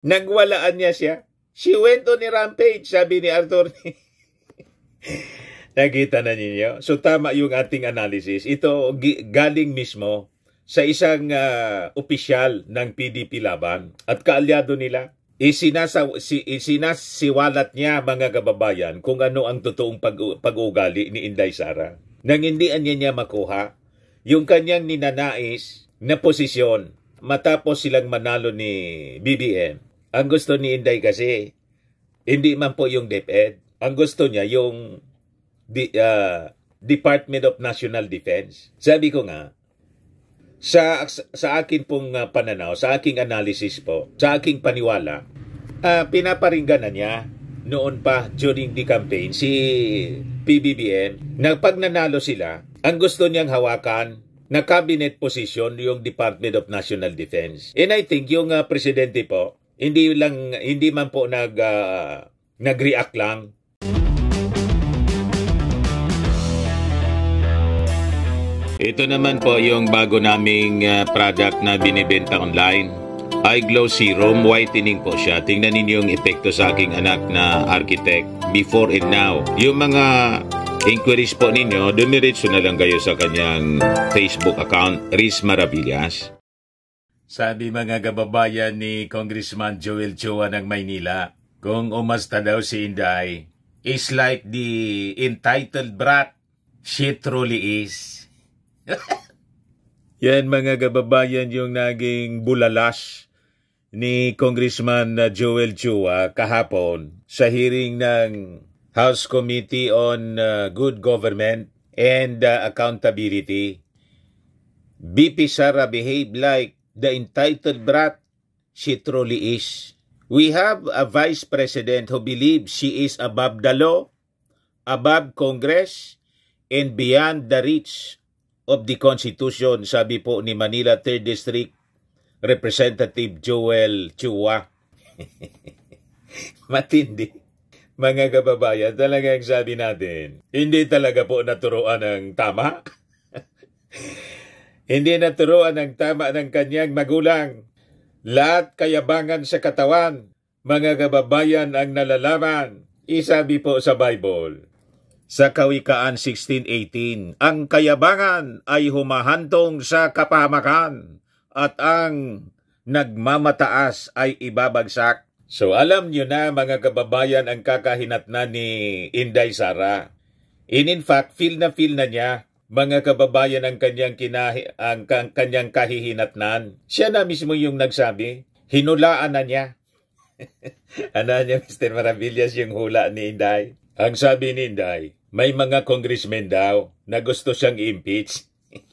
Nagwalaan niya siya. She went on a rampage, sabi ni Arthur. Nakita na ninyo? So tama yung ating analysis. Ito galing mismo sa isang uh, opisyal ng PDP Laban at kaalyado nila. Isinasa, si, isinasiwalat niya mga kababayan kung ano ang totoong pag, pag-ugali ni Inday Sara. Nang hindi niya niya makuha yung kanyang ninanais na posisyon matapos silang manalo ni BBM ang gusto ni Inday kasi, hindi man po yung DepEd. Ang gusto niya yung di, uh, Department of National Defense. Sabi ko nga, sa, sa akin pong ah, pananaw, sa aking analysis po, sa aking paniwala, uh, pinaparinggan na niya noon pa during the campaign si PBBM na pag nanalo sila, ang gusto niyang hawakan na cabinet position yung Department of National Defense. And I think yung uh, presidente po, hindi lang hindi man po nag uh, nag-react lang. Ito naman po yung bago naming uh, product na binibenta online. Eye Glow Serum Whitening po siya. Tingnan ninyo yung epekto sa aking anak na architect before and now. Yung mga inquiries po ninyo, dumiretso na lang kayo sa kanyang Facebook account, Riz Maravillas. Sabi mga kababayan ni Congressman Joel Chua ng Maynila, kung umasta daw si Inday, is like the entitled brat. She truly is. Yan mga kababayan yung naging bulalas ni Congressman Joel Chua kahapon sa hearing ng House Committee on uh, Good Government and uh, Accountability. BP Sara behaved like the entitled brat she truly is. We have a vice president who believes she is above the law, above Congress, and beyond the reach of the Constitution, sabi po ni Manila 3rd District Representative Joel Chua. Matindi. Mga kababayan, talaga ang sabi natin, hindi talaga po naturoan ng tama. Hindi naturoan ang tama ng kanyang magulang. Lahat kayabangan sa katawan, mga kababayan ang nalalaman. Isabi po sa Bible. Sa Kawikaan 16.18, ang kayabangan ay humahantong sa kapahamakan at ang nagmamataas ay ibabagsak. So alam nyo na mga kababayan ang kakahinatnan ni Inday Sara. And in fact, feel na feel na niya mga kababayan ang kanyang, kinahi, ang kanyang kahihinatnan. Siya na mismo yung nagsabi, hinulaan na niya. ano niya, Mr. Maravillas, yung hula ni Inday? Ang sabi ni Inday, may mga congressmen daw na gusto siyang impeach.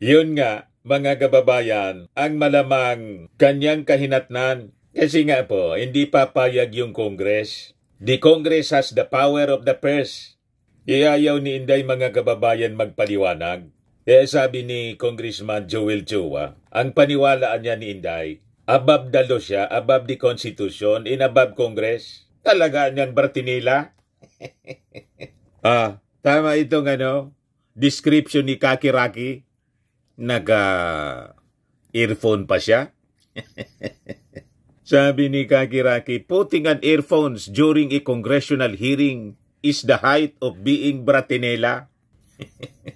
Yun nga, mga kababayan, ang malamang kanyang kahinatnan. Kasi nga po, hindi papayag yung Congress. The Congress has the power of the press. Iayaw ni Inday mga kababayan magpaliwanag. Eh sabi ni Congressman Joel Chua, ang paniwalaan niya ni Inday, above the law siya, above the Constitution, in above Congress. Talaga niyang Bartinila? ah, tama itong ano, description ni Kaki Raki. Naga earphone pa siya. sabi ni Kaki Raki, putting on earphones during a congressional hearing is the height of being Bratinela.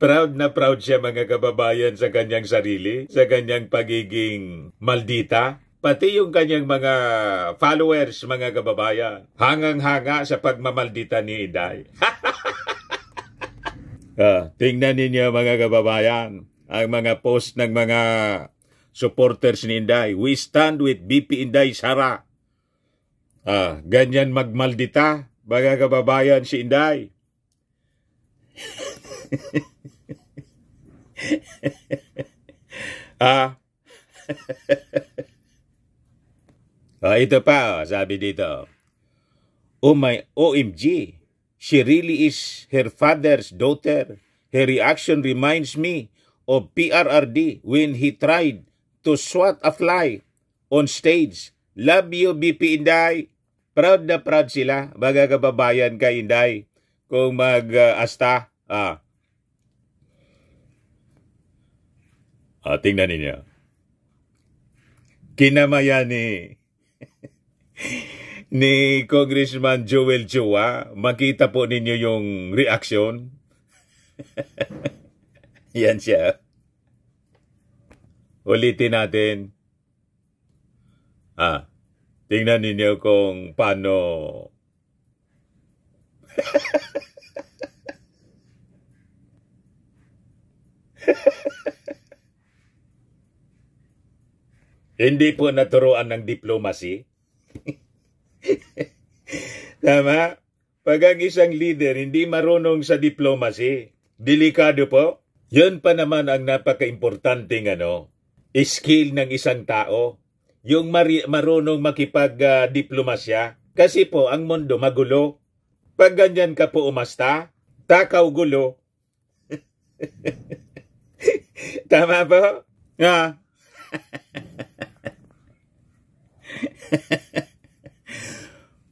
proud na proud siya mga kababayan sa kanyang sarili, sa kanyang pagiging maldita. Pati yung kanyang mga followers, mga kababayan, hangang-hanga sa pagmamaldita ni Iday. ah, tingnan ninyo mga kababayan, ang mga post ng mga supporters ni Inday. We stand with BP Inday Sara. Ah, ganyan magmaldita, mga kababayan si Inday. ah. oh, ito pa, oh, sabi dito. Oh my OMG. She really is her father's daughter. Her reaction reminds me of PRRD when he tried to swat a fly on stage. Love you, BP Inday. Proud na proud sila, mga kababayan ka, Inday, kung mag-asta. Uh, ah. ah, tingnan ninyo. Kinamayan ni ni Congressman Joel Joa. Makita po ninyo yung reaction. Yan siya. Ulitin natin. Ah, Tingnan ninyo kung paano Hindi po naturoan ng diplomacy. Tama? Pag ang isang leader hindi marunong sa diplomacy, delikado po. Yun pa naman ang napaka-importanting ano, skill ng isang tao yung marunong makipag-diplomasya. Uh, Kasi po, ang mundo magulo. Pag ganyan ka po umasta, takaw gulo. Tama po? Ha?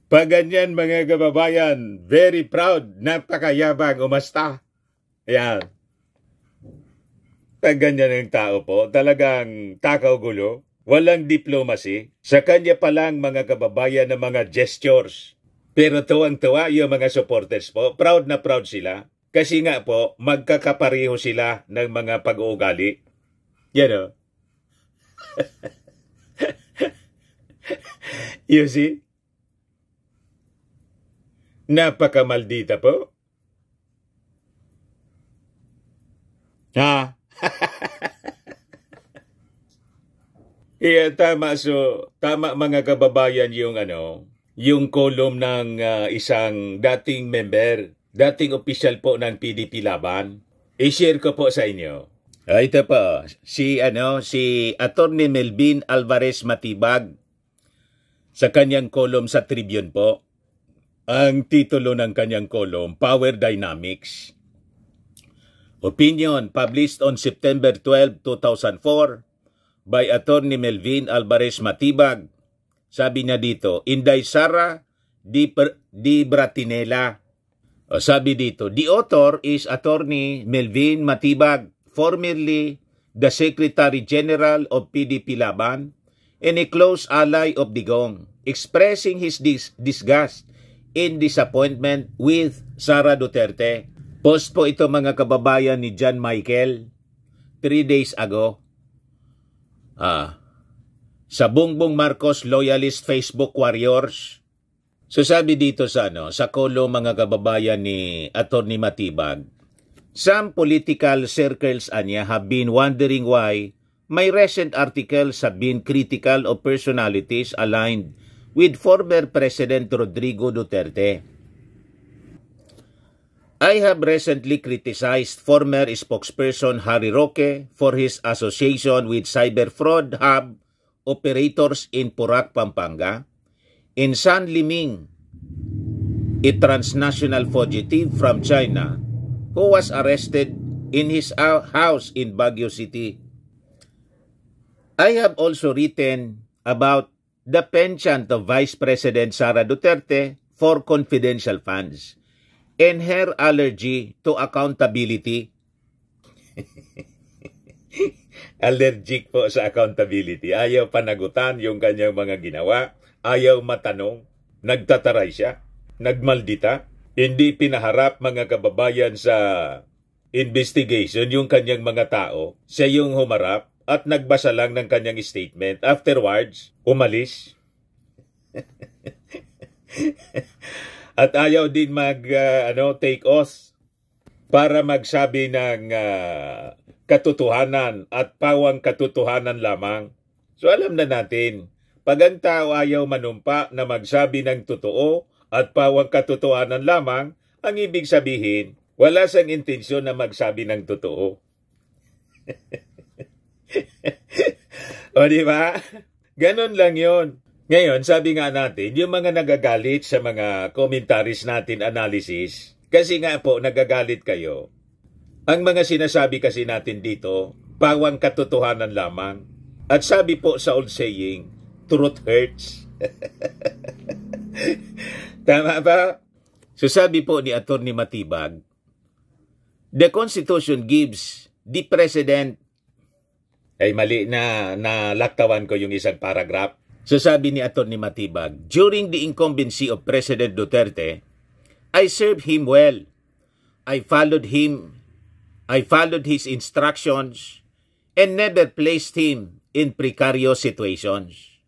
Pag ganyan mga kababayan, very proud, napakayabang umasta. Ayan. Pag ganyan ang tao po, talagang takaw gulo. Walang diplomacy, sa kanya pa lang mga kababayan ng mga gestures. Pero tuwang-tuwa yung mga supporters po, proud na proud sila. Kasi nga po, magkakapareho sila ng mga pag-uugali. You know? you see? Napakamaldita po. Ha? Yeah, tama. So, tama mga kababayan yung ano, yung column ng uh, isang dating member, dating official po ng PDP Laban. I-share ko po sa inyo. Ah, ito po, si ano, si Attorney Melvin Alvarez Matibag sa kanyang column sa Tribune po. Ang titulo ng kanyang column, Power Dynamics. Opinion published on September 12, 2004 by Attorney Melvin Alvarez Matibag. Sabi niya dito, Inday Sara Di, per, Di Bratinela. O sabi dito, the author is Attorney Melvin Matibag, formerly the Secretary General of PDP Laban and a close ally of Digong, expressing his dis- disgust in disappointment with Sara Duterte. Post po ito mga kababayan ni John Michael 3 days ago. Ah, sa Bongbong Marcos Loyalist Facebook Warriors. So sabi dito sa ano, sa kolo mga kababayan ni Attorney Matibag, some political circles anya have been wondering why my recent articles have been critical of personalities aligned with former President Rodrigo Duterte. I have recently criticized former spokesperson Harry Roque for his association with cyber fraud hub operators in Purac, Pampanga, in San Liming, a transnational fugitive from China who was arrested in his house in Baguio City. I have also written about the penchant of Vice President Sara Duterte for confidential funds and her allergy to accountability. Allergic po sa accountability. Ayaw panagutan yung kanyang mga ginawa. Ayaw matanong. Nagtataray siya. Nagmaldita. Hindi pinaharap mga kababayan sa investigation yung kanyang mga tao. Siya yung humarap at nagbasa lang ng kanyang statement. Afterwards, umalis. at ayaw din mag uh, ano take off para magsabi ng uh, katotohanan at pawang katotohanan lamang. So alam na natin, pag ang tao ayaw manumpa na magsabi ng totoo at pawang katotohanan lamang, ang ibig sabihin, wala siyang intensyon na magsabi ng totoo. o di ba? Ganon lang yon. Ngayon, sabi nga natin, yung mga nagagalit sa mga commentaries natin, analysis, kasi nga po, nagagalit kayo. Ang mga sinasabi kasi natin dito, pawang katotohanan lamang. At sabi po sa old saying, truth hurts. Tama ba? So sabi po ni Attorney Matibag, the Constitution gives the President ay mali na nalaktawan ko yung isang paragraph. Sasabi ni Atty. Matibag, During the incumbency of President Duterte, I served him well. I followed him. I followed his instructions and never placed him in precarious situations.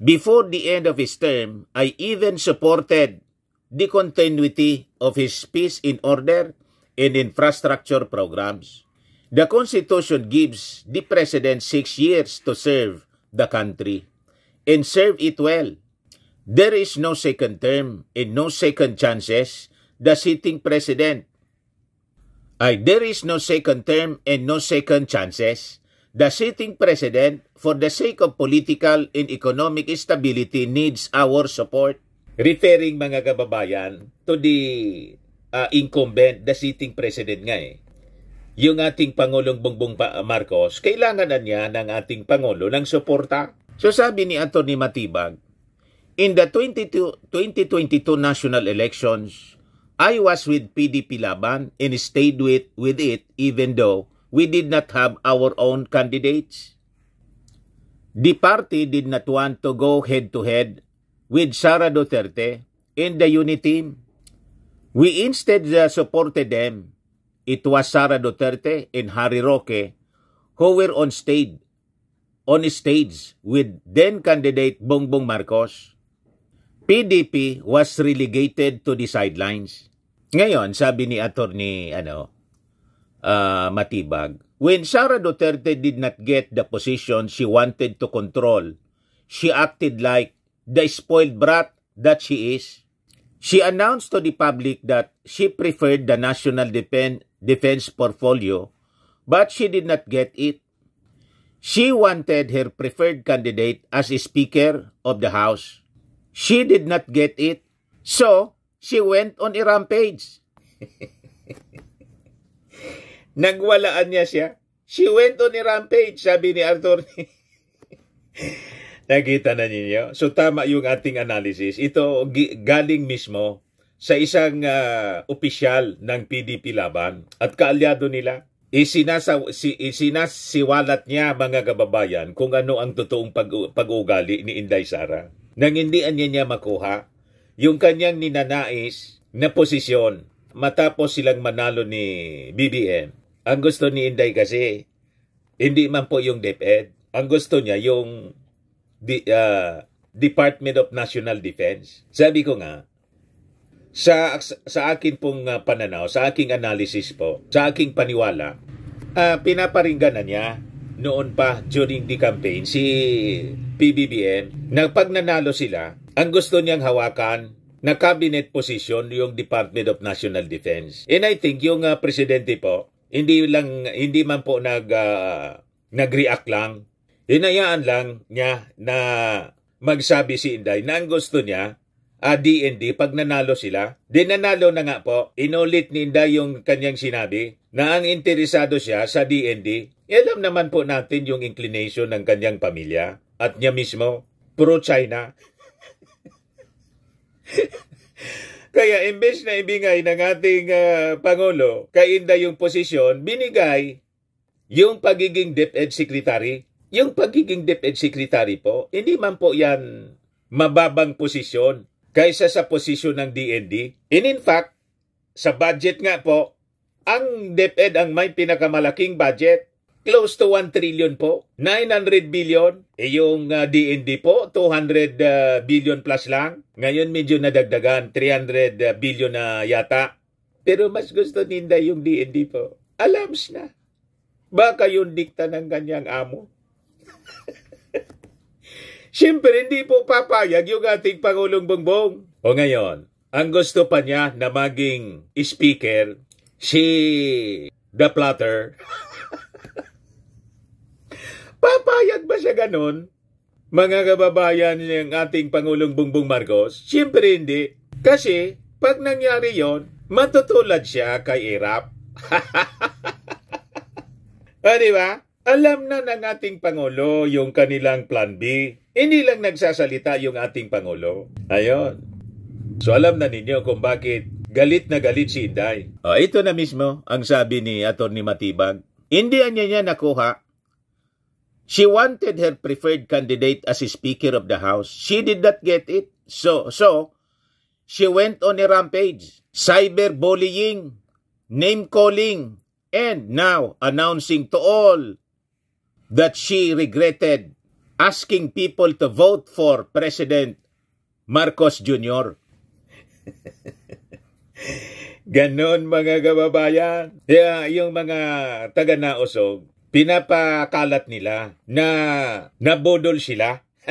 Before the end of his term, I even supported the continuity of his peace in order and infrastructure programs. The Constitution gives the President six years to serve the country and serve it well. There is no second term and no second chances, the sitting president. Ay, there is no second term and no second chances. The sitting president, for the sake of political and economic stability, needs our support. Referring mga kababayan to the uh, incumbent, the sitting president nga eh. Yung ating Pangulong Bongbong Marcos, kailangan na niya ng ating Pangulo ng suporta. So sabi ni Attorney Matibag, in the 22, 2022 national elections, I was with PDP Laban and stayed with, with it even though we did not have our own candidates. The party did not want to go head-to-head with Sara Duterte in the unity team. We instead uh, supported them. It was Sara Duterte and Harry Roque who were on stage on stage with then candidate Bongbong Marcos. PDP was relegated to the sidelines. Ngayon, sabi ni attorney ano uh, Matibag, when Sara Duterte did not get the position she wanted to control, she acted like the spoiled brat that she is. She announced to the public that she preferred the national defen- defense portfolio, but she did not get it. She wanted her preferred candidate as Speaker of the House. She did not get it, so she went on a rampage. Nagwalaan niya siya. She went on a rampage, sabi ni Arthur. Nakita na ninyo? So tama yung ating analysis. Ito galing mismo sa isang uh, opisyal ng PDP Laban at kaalyado nila isinasa, si, isinasiwalat niya mga kababayan kung ano ang totoong pag, pag-ugali ni Inday Sara. Nang hindi niya niya makuha yung kanyang ninanais na posisyon matapos silang manalo ni BBM. Ang gusto ni Inday kasi, hindi man po yung DepEd. Ang gusto niya yung uh, Department of National Defense. Sabi ko nga, sa, sa akin pong uh, pananaw, sa aking analysis po, sa aking paniwala, uh, ah, pinaparinggan na niya noon pa during the campaign si PBBM na pag nanalo sila, ang gusto niyang hawakan na cabinet position yung Department of National Defense. And I think yung uh, presidente po, hindi lang hindi man po nag uh, nag-react lang, hinayaan lang niya na magsabi si Inday na ang gusto niya uh, ah, DND pag nanalo sila. Dinanalo na nga po, inulit ni Inday yung kanyang sinabi na ang interesado siya sa DND. Eh, alam naman po natin yung inclination ng kanyang pamilya at niya mismo, pro-China. Kaya imbes na ibigay ng ating uh, Pangulo kay Inday yung posisyon, binigay yung pagiging DepEd e Secretary. Yung pagiging DepEd e Secretary po, hindi man po yan mababang posisyon kaysa sa posisyon ng DND. And in fact, sa budget nga po, ang DepEd ang may pinakamalaking budget close to 1 trillion po. 900 billion. Eh yung uh, ah, DND po, 200 uh, ah, billion plus lang. Ngayon medyo nadagdagan, 300 uh, ah, billion na yata. Pero mas gusto ninda yung DND po. Alams na. Baka yung dikta ng kanyang amo. Siyempre, hindi po papayag yung ating Pangulong Bongbong. O ngayon, ang gusto pa niya na maging speaker, si The Platter. papayag ba siya ganun? Mga kababayan ng ating Pangulong Bongbong Marcos? Siyempre hindi. Kasi pag nangyari yon, matutulad siya kay Irap. o ba? Alam na ng ating Pangulo yung kanilang plan B hindi lang nagsasalita yung ating Pangulo. Ayun. So alam na ninyo kung bakit galit na galit si Inday. O, ito na mismo ang sabi ni Atty. Matibag. Hindi niya niya nakuha. She wanted her preferred candidate as Speaker of the House. She did not get it. So, so she went on a rampage. Cyberbullying, name calling, and now announcing to all that she regretted asking people to vote for President Marcos Jr. Ganon mga kababayan. Kaya yung mga taga naosog, pinapakalat nila na nabudol sila.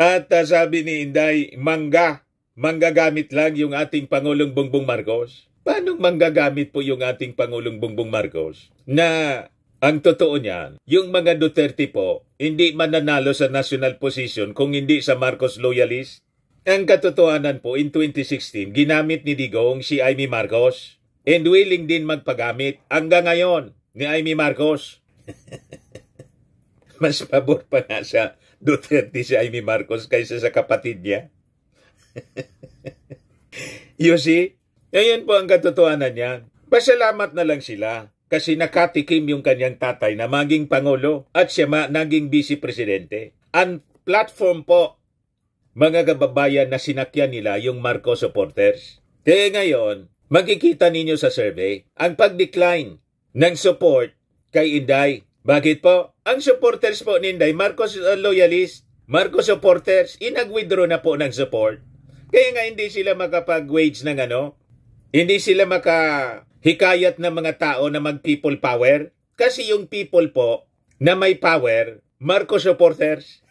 At uh, sabi ni Inday, mangga, manggagamit lang yung ating Pangulong Bongbong Marcos. Paano manggagamit po yung ating Pangulong Bongbong Marcos na ang totoo niyan, yung mga Duterte po, hindi mananalo sa national position kung hindi sa Marcos loyalist. Ang katotohanan po, in 2016, ginamit ni Digong si Amy Marcos and willing din magpagamit hanggang ngayon ni Amy Marcos. Mas pabor pa nga sa Duterte si Amy Marcos kaysa sa kapatid niya. you see? Ngayon po ang katotohanan niyan. Pasalamat na lang sila kasi nakatikim yung kanyang tatay na maging Pangulo at siya ma naging Vice Presidente. Ang platform po, mga kababayan na sinakyan nila yung Marcos supporters. Kaya ngayon, makikita ninyo sa survey ang pag-decline ng support kay Inday. Bakit po? Ang supporters po ni Inday, Marcos uh, loyalist, Marcos supporters, inag-withdraw na po ng support. Kaya nga hindi sila makapag-wage ng ano, hindi sila maka hikayat ng mga tao na mag-people power? Kasi yung people po na may power, Marcos supporters.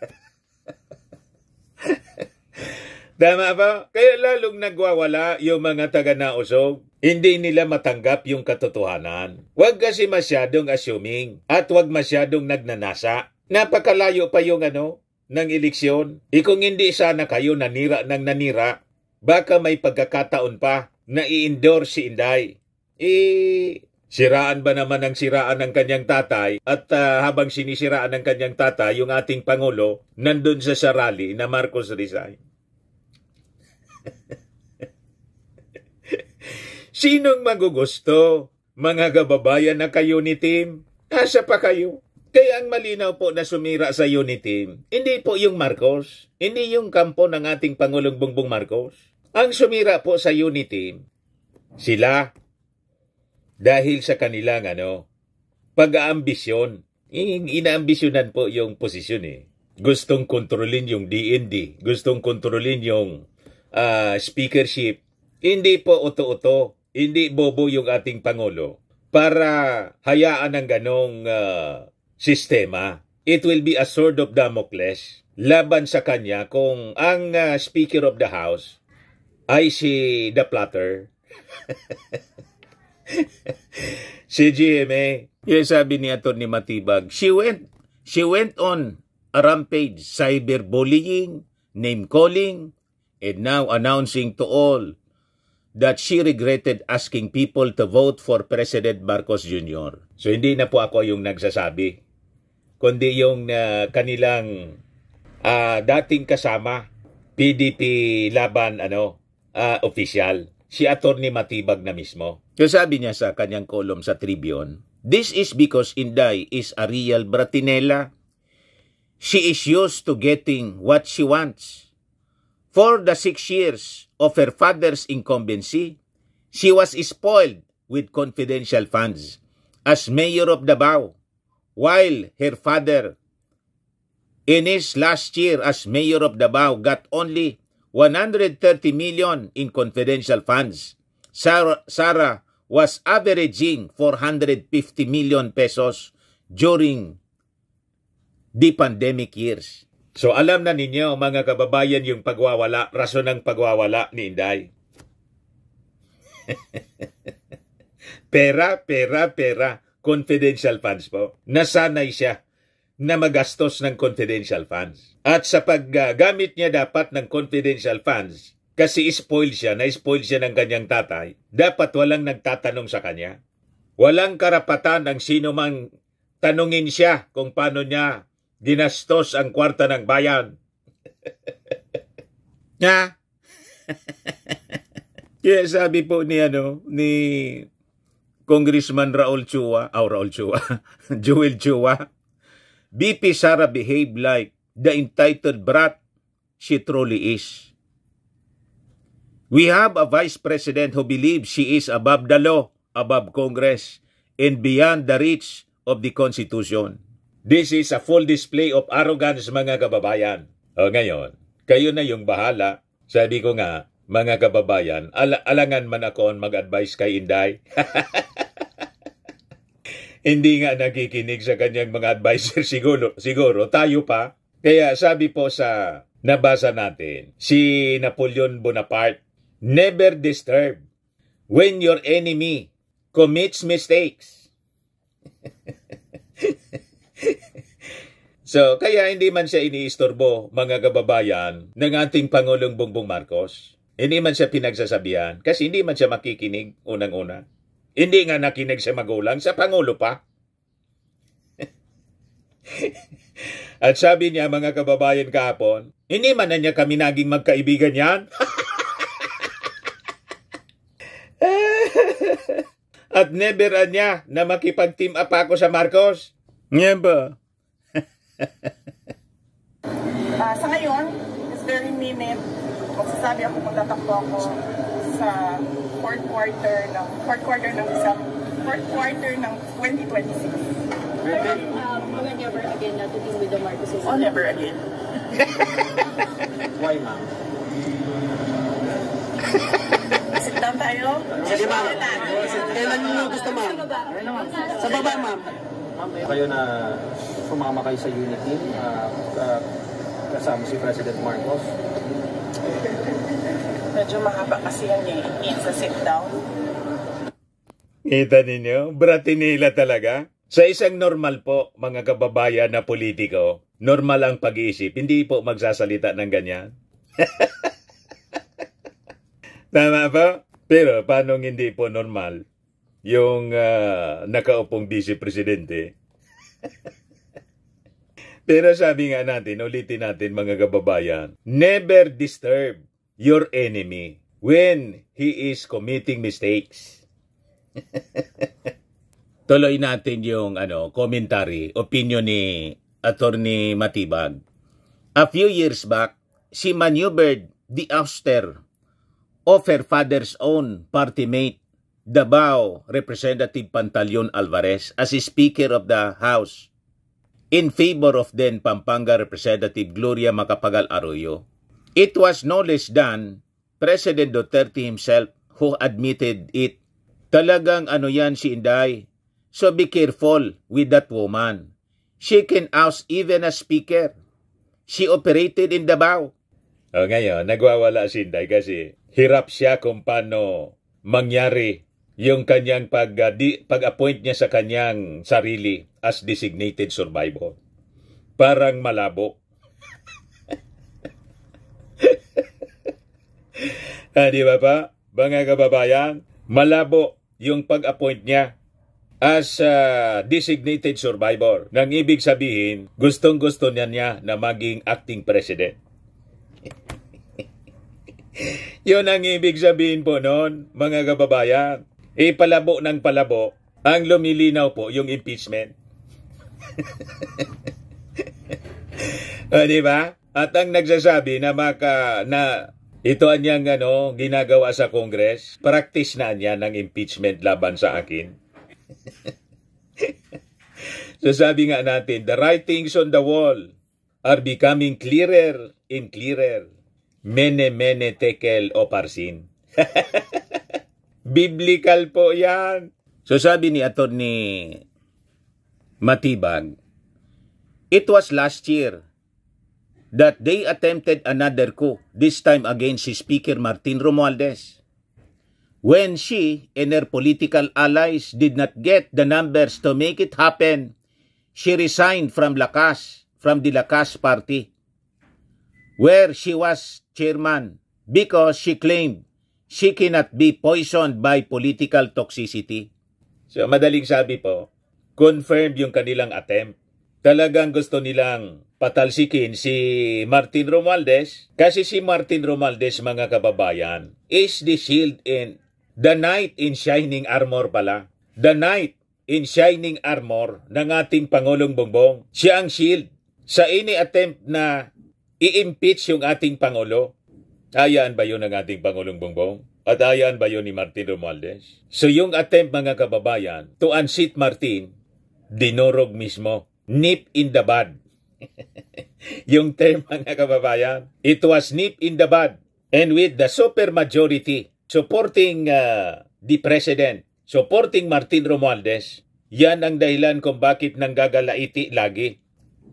Tama ba? Kaya lalong nagwawala yung mga taga-nausog. Hindi nila matanggap yung katotohanan. Huwag kasi masyadong assuming at huwag masyadong nagnanasa. Napakalayo pa yung ano, ng eleksyon. E kung hindi sana kayo nanira ng nanira, baka may pagkakataon pa na i-endorse si Inday eh, siraan ba naman ang siraan ng kanyang tatay at uh, habang sinisiraan ng kanyang tatay, yung ating Pangulo, nandun sa sarali na Marcos Rizal. Sinong magugusto? Mga kababayan na kayo ni Tim, asa pa kayo? Kaya ang malinaw po na sumira sa Unity, Team, hindi po yung Marcos, hindi yung kampo ng ating Pangulong Bongbong Marcos. Ang sumira po sa Unity, Team, sila dahil sa kanilang ano, pag-aambisyon. Inaambisyonan po yung posisyon eh. Gustong kontrolin yung DND, gustong kontrolin yung uh, speakership. Hindi po uto-uto, hindi bobo yung ating Pangulo para hayaan ng ganong uh, sistema. It will be a sword of Damocles laban sa kanya kung ang uh, Speaker of the House ay si The Platter. si GMA, yung sabi ni Atty. Matibag, she went, she went on a rampage, cyberbullying, name calling, and now announcing to all that she regretted asking people to vote for President Marcos Jr. So hindi na po ako yung nagsasabi, kundi yung uh, kanilang uh, dating kasama, PDP laban ano, uh, official, si Attorney Matibag na mismo. Yung sabi niya sa kanyang column sa Tribune, This is because Inday is a real Bratinella. She is used to getting what she wants. For the six years of her father's incumbency, she was spoiled with confidential funds as mayor of Davao, while her father, in his last year as mayor of Davao, got only 130 million in confidential funds. Sarah, Sarah was averaging 450 million pesos during the pandemic years. So alam na ninyo mga kababayan yung pagwawala, rason ng pagwawala ni Inday. pera, pera, pera, confidential funds po. Nasanay siya na magastos ng confidential funds. At sa paggamit niya dapat ng confidential funds, kasi spoil siya, na-spoil siya ng kanyang tatay, dapat walang nagtatanong sa kanya. Walang karapatan ang sino mang tanungin siya kung paano niya dinastos ang kwarta ng bayan. Nga? Kaya sabi po ni ano, ni Congressman Raul Chua, oh Raul Chua, Jewel Chua, BP Sara behave like the entitled brat she truly is. We have a vice president who believes she is above the law, above Congress, and beyond the reach of the Constitution. This is a full display of arrogance mga kababayan. O ngayon, kayo na yung bahala. Sabi ko nga, mga kababayan, al- alangan man ako mag-advise kay Inday. Hindi nga nakikinig sa kanyang mga adviser siguro, siguro tayo pa. Kaya sabi po sa nabasa natin, si Napoleon Bonaparte Never disturb when your enemy commits mistakes. so, kaya hindi man siya iniistorbo, mga kababayan, ng ating Pangulong Bongbong Marcos. Hindi man siya pinagsasabihan kasi hindi man siya makikinig unang-una. Hindi nga nakinig sa magulang, sa Pangulo pa. At sabi niya mga kababayan kahapon, hindi man na niya kami naging magkaibigan yan. at never niya na makipag-team up ako sa Marcos? Never. uh, ah, sa ngayon, it's very minute. Magsasabi ako magtatakbo ako sa fourth quarter ng fourth quarter ng isang fourth quarter ng 2026. But, um, never again na to deal with the Marcoses. Oh, never again. Why, ma'am? Sit-down tayo. Sige ma'am. Kailan nyo gusto ma'am? Sa baba ma'am. Kayo na sumama kayo sa unit team. Uh, uh, kasama si President Marcos. Medyo mahaba kasi yan eh. It's a sit-down. Kita ninyo, Bratinila talaga. Sa isang normal po, mga kababayan na politiko, normal ang pag-iisip. Hindi po magsasalita ng ganyan. Tama ba? Pero paano hindi po normal yung uh, nakaupong vice-presidente? Pero sabi nga natin, ulitin natin mga kababayan, never disturb your enemy when he is committing mistakes. Tuloy natin yung ano, commentary, opinion ni Attorney Matibag. A few years back, she maneuvered the ouster of her father's own party mate, Dabao Representative Pantalyon Alvarez, as Speaker of the House in favor of then Pampanga Representative Gloria Macapagal Arroyo. It was no less than President Duterte himself who admitted it. Talagang ano yan si Inday. So be careful with that woman. She can oust even a speaker. She operated in Dabao. O oh, ngayon, nagwawala si Inday kasi hirap siya kung paano mangyari yung kanyang pag, ah, di, pag-appoint niya sa kanyang sarili as designated survivor. Parang malabo. ah, di ba ba? Mga kababayan, malabo yung pag-appoint niya as uh, designated survivor. Nang ibig sabihin, gustong-gusto niya niya na maging acting president. Yun ang ibig sabihin po noon, mga kababayan. Ipalabo palabo ng palabo, ang lumilinaw po yung impeachment. o, di ba? At ang nagsasabi na maka na ito anyang ano, ginagawa sa Congress, practice na niya ng impeachment laban sa akin. so sabi nga natin, the writings on the wall are becoming clearer and clearer. Mene mene tekel oparsin. Biblical po yan. So sabi ni Atod ni Matibag, It was last year that they attempted another coup, this time against si Speaker Martin Romualdez. When she and her political allies did not get the numbers to make it happen, she resigned from Lakas, from the Lakas party, where she was chairman because she claimed she cannot be poisoned by political toxicity. So madaling sabi po, confirmed yung kanilang attempt. Talagang gusto nilang patalsikin si Martin Romualdez kasi si Martin Romualdez mga kababayan is the shield in the knight in shining armor pala. The knight in shining armor ng ating Pangulong Bongbong. Siya ang shield sa ini attempt na i-impeach yung ating Pangulo. Ayaan ba yun ng ating Pangulong Bongbong? At ayaan ba yun ni Martin Romualdez? So yung attempt mga kababayan to unseat Martin, dinorog mismo. Nip in the bud. yung term mga kababayan, it was nip in the bud. And with the super majority supporting uh, the president, supporting Martin Romualdez, yan ang dahilan kung bakit nanggagalaiti lagi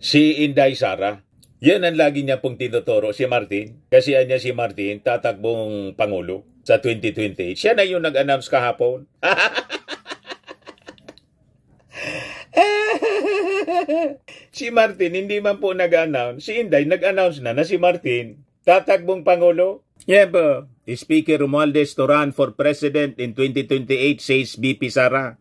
si Inday Sara. Yan ang lagi niya pong tinuturo si Martin. Kasi niya si Martin, tatakbong Pangulo sa 2028. Siya na yung nag-announce kahapon. si Martin hindi man po nag-announce. Si Inday nag-announce na na si Martin. Tatakbong Pangulo? Yeah, bro. Speaker Romualdez to run for president in 2028 says BP Sara.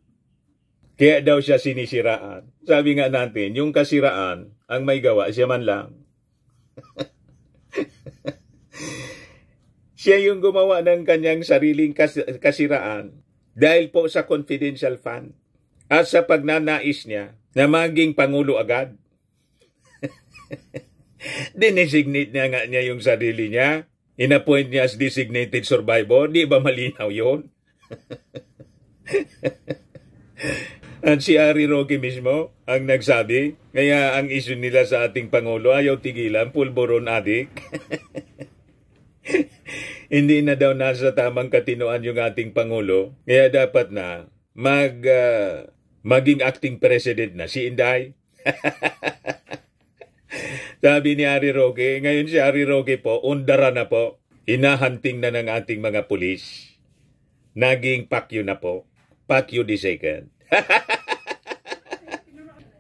Kaya daw siya sinisiraan. Sabi nga natin, yung kasiraan, ang may gawa siya man lang. Siya yung gumawa ng kanyang sariling kas- kasiraan dahil po sa confidential fund at sa pagnanais niya na maging Pangulo agad. Dinesignate niya nga niya yung sarili niya. Inappoint niya as designated survivor. Di ba malinaw yon? At si Ari Roque mismo ang nagsabi, kaya ang issue nila sa ating Pangulo, ayaw tigilan, pulboron adik. Hindi na daw nasa tamang katinoan yung ating Pangulo, kaya dapat na mag, uh, maging acting president na si Inday. Sabi ni Ari Roque, ngayon si Ari Roque po, undara na po, inahanting na ng ating mga pulis. Naging pakyo na po, pakyo the second.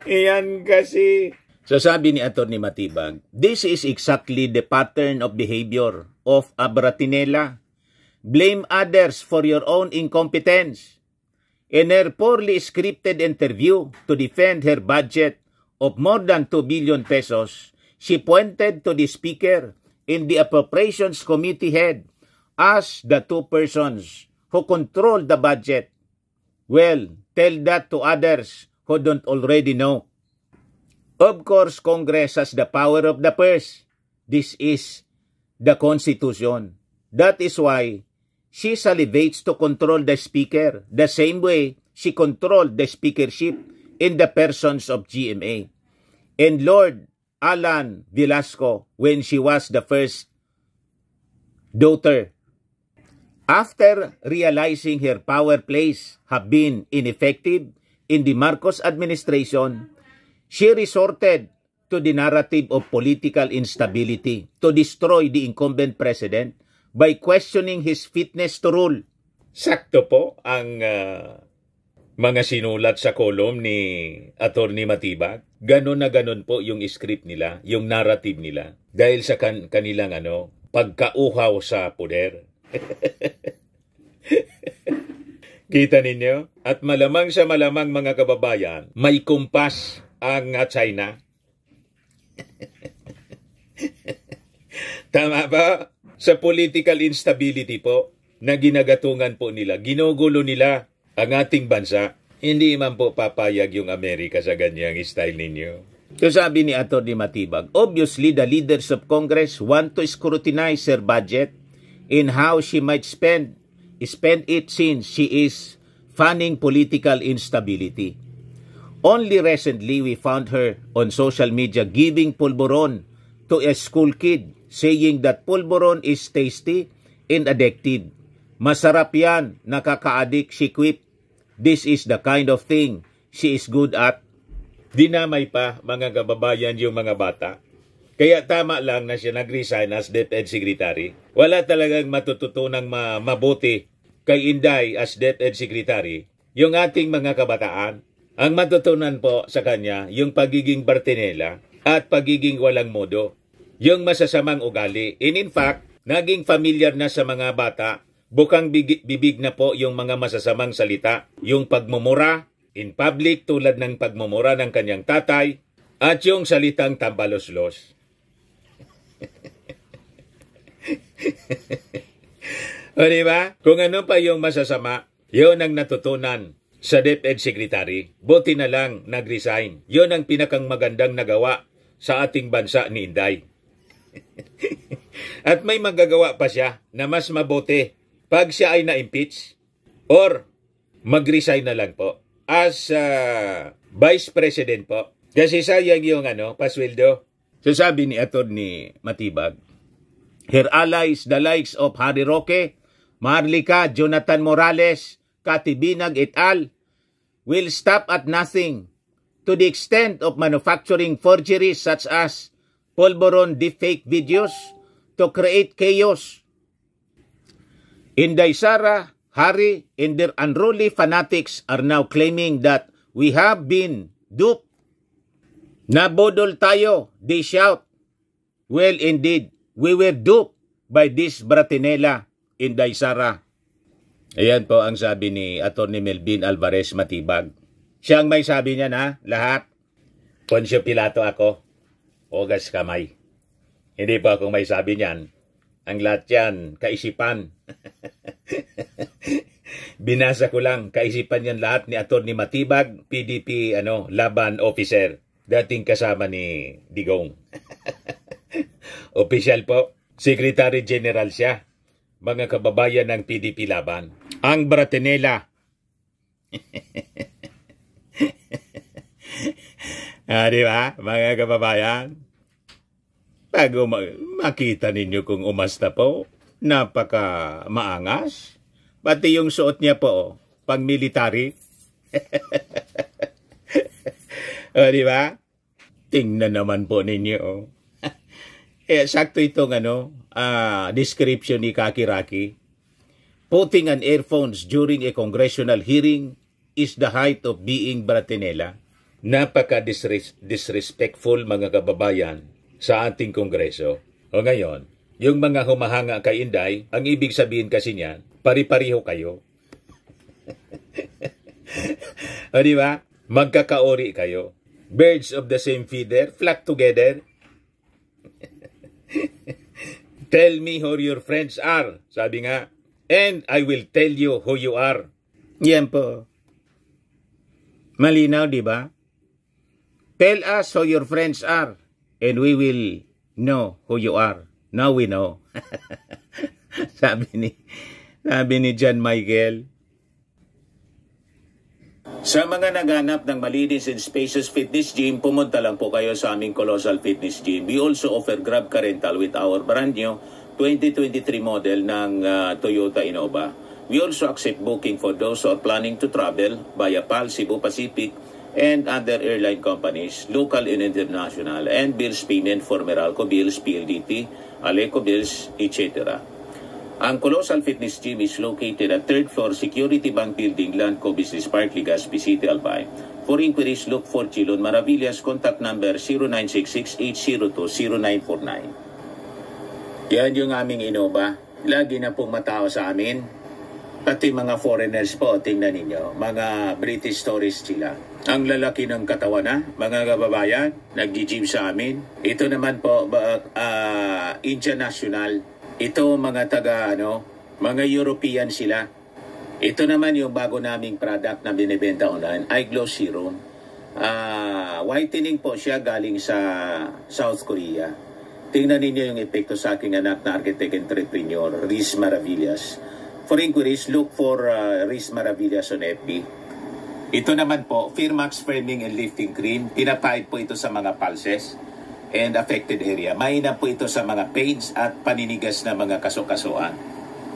Iyan kasi. Sasabi ni Atty. Matibag, this is exactly the pattern of behavior of Abratinela. Blame others for your own incompetence. In her poorly scripted interview to defend her budget of more than 2 billion pesos, she pointed to the speaker in the appropriations committee head as the two persons who control the budget. Well, tell that to others who don't already know. Of course, Congress has the power of the purse. This is the Constitution. That is why she salivates to control the speaker the same way she controlled the speakership in the persons of GMA. And Lord Alan Velasco when she was the first daughter. After realizing her power plays have been ineffective, in the Marcos administration, she resorted to the narrative of political instability to destroy the incumbent president by questioning his fitness to rule. Sakto po ang uh, mga sinulat sa kolom ni Attorney Matibag. Ganon na ganon po yung script nila, yung narrative nila. Dahil sa kan kanilang ano, pagkauhaw sa puder. Kita ninyo? At malamang sa malamang mga kababayan, may kumpas ang China. Tama ba? Sa political instability po na ginagatungan po nila, ginugulo nila ang ating bansa. Hindi man po papayag yung Amerika sa ganyang style ninyo. So sabi ni Atty. Matibag, obviously the leaders of Congress want to scrutinize her budget in how she might spend spend it since she is fanning political instability. Only recently we found her on social media giving pulboron to a school kid saying that pulboron is tasty and addictive. Masarap yan, nakaka-addict, she quipped. This is the kind of thing she is good at. Dinamay pa mga kababayan yung mga bata. Kaya tama lang na siya nag-resign as DepEd Secretary. Wala talagang matututunang ma mabuti kay Inday as DepEd Secretary yung ating mga kabataan. Ang matutunan po sa kanya yung pagiging Bartinela at pagiging walang modo. Yung masasamang ugali. And in fact, naging familiar na sa mga bata, bukang bibig na po yung mga masasamang salita. Yung pagmumura in public tulad ng pagmumura ng kanyang tatay at yung salitang tambaloslos o diba? Kung ano pa yung masasama, yun ang natutunan sa DepEd Secretary. Buti na lang nag-resign. Yun ang pinakang magandang nagawa sa ating bansa ni Inday. At may magagawa pa siya na mas mabuti pag siya ay na-impeach or mag-resign na lang po as uh, Vice President po. Kasi sayang yung ano, pasweldo. So sabi ni Atty. Matibag, Her allies, the likes of Harry Roque, Marlica, Jonathan Morales, Cathy Binag et al. will stop at nothing to the extent of manufacturing forgeries such as polvoron deepfake videos to create chaos. Inday Sara, Harry, and their unruly fanatics are now claiming that we have been duped. Nabodol tayo, they shout. Well indeed, we were duped by this Bratinella in Daisara. Ayan po ang sabi ni Atty. Melvin Alvarez Matibag. Siya ang may sabi niya na lahat. Poncio Pilato ako. Ogas kamay. Hindi po akong may sabi niyan. Ang lahat yan, kaisipan. Binasa ko lang, kaisipan yan lahat ni Atty. Matibag, PDP ano, Laban Officer. Dating kasama ni Digong. Official po, Secretary General siya. Mga kababayan ng PDP Laban. Ang Bratinela. ah, di ba, mga kababayan? Bago makita ninyo kung umasta po, napaka maangas. Pati yung suot niya po, oh, pang military. o, ah, di ba? Tingnan naman po ninyo. oh eh, sakto itong ano, uh, description ni Kaki Raki. Putting on earphones during a congressional hearing is the height of being Bratinela. Napaka-disrespectful mga kababayan sa ating kongreso. O ngayon, yung mga humahanga kay Inday, ang ibig sabihin kasi niyan, pari-pariho kayo. o ba? ba? Magkakaori kayo. Birds of the same feeder flock together tell me who your friends are, sabi nga. And I will tell you who you are. Yan po. Malinaw, di ba? Tell us who your friends are and we will know who you are. Now we know. sabi ni sabi ni John Michael. Sa mga naganap ng malinis and spacious fitness gym, pumunta lang po kayo sa aming Colossal Fitness Gym. We also offer Grab Car rental with our brand new 2023 model ng uh, Toyota Innova. We also accept booking for those who are planning to travel via PAL Cebu Pacific and other airline companies, local and international, and bills payment for Meralco bills, PLDT, Aleco bills, etc. Ang Colossal Fitness Gym is located at 3rd floor Security Bank Building, Landco Business Park, Legazpi City, Albay. For inquiries, look for Chilon Maravillas, contact number 0966-802-0949. Yan yung aming Innova. Lagi na pong matao sa amin. Pati mga foreigners po, tingnan ninyo. Mga British tourists sila. Ang lalaki ng katawan na, mga kababayan, nag-gym sa amin. Ito naman po, uh, ah, International ito mga taga ano, mga European sila. Ito naman yung bago naming product na binebenta online, eye glow serum. Uh, ah, whitening po siya galing sa South Korea. Tingnan ninyo yung epekto sa aking anak na architect entrepreneur, Riz Maravillas. For inquiries, look for uh, Riz Maravillas on FB. Ito naman po, Firmax Firming and Lifting Cream. Pinapahid po ito sa mga pulses and affected area. Mahina po ito sa mga pains at paninigas na mga kasukasuan.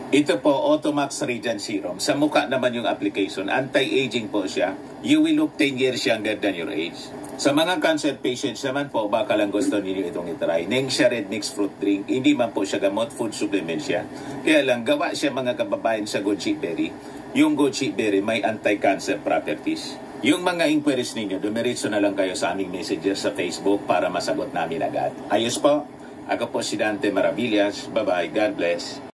Ito po, Automax Radiant Serum. Sa mukha naman yung application. Anti-aging po siya. You will look 10 years younger than your age. Sa mga cancer patients naman po, baka lang gusto ninyo itong itry. Nengsha Red Mixed Fruit Drink. Hindi man po siya gamot, food supplement siya. Kaya lang, gawa siya mga kababayan sa goji berry. Yung goji berry may anti-cancer properties. Yung mga inquiries ninyo, dumiritso na lang kayo sa aming messages sa Facebook para masagot namin agad. Ayos po. Ako po si Dante Maravillas. Bye-bye. God bless.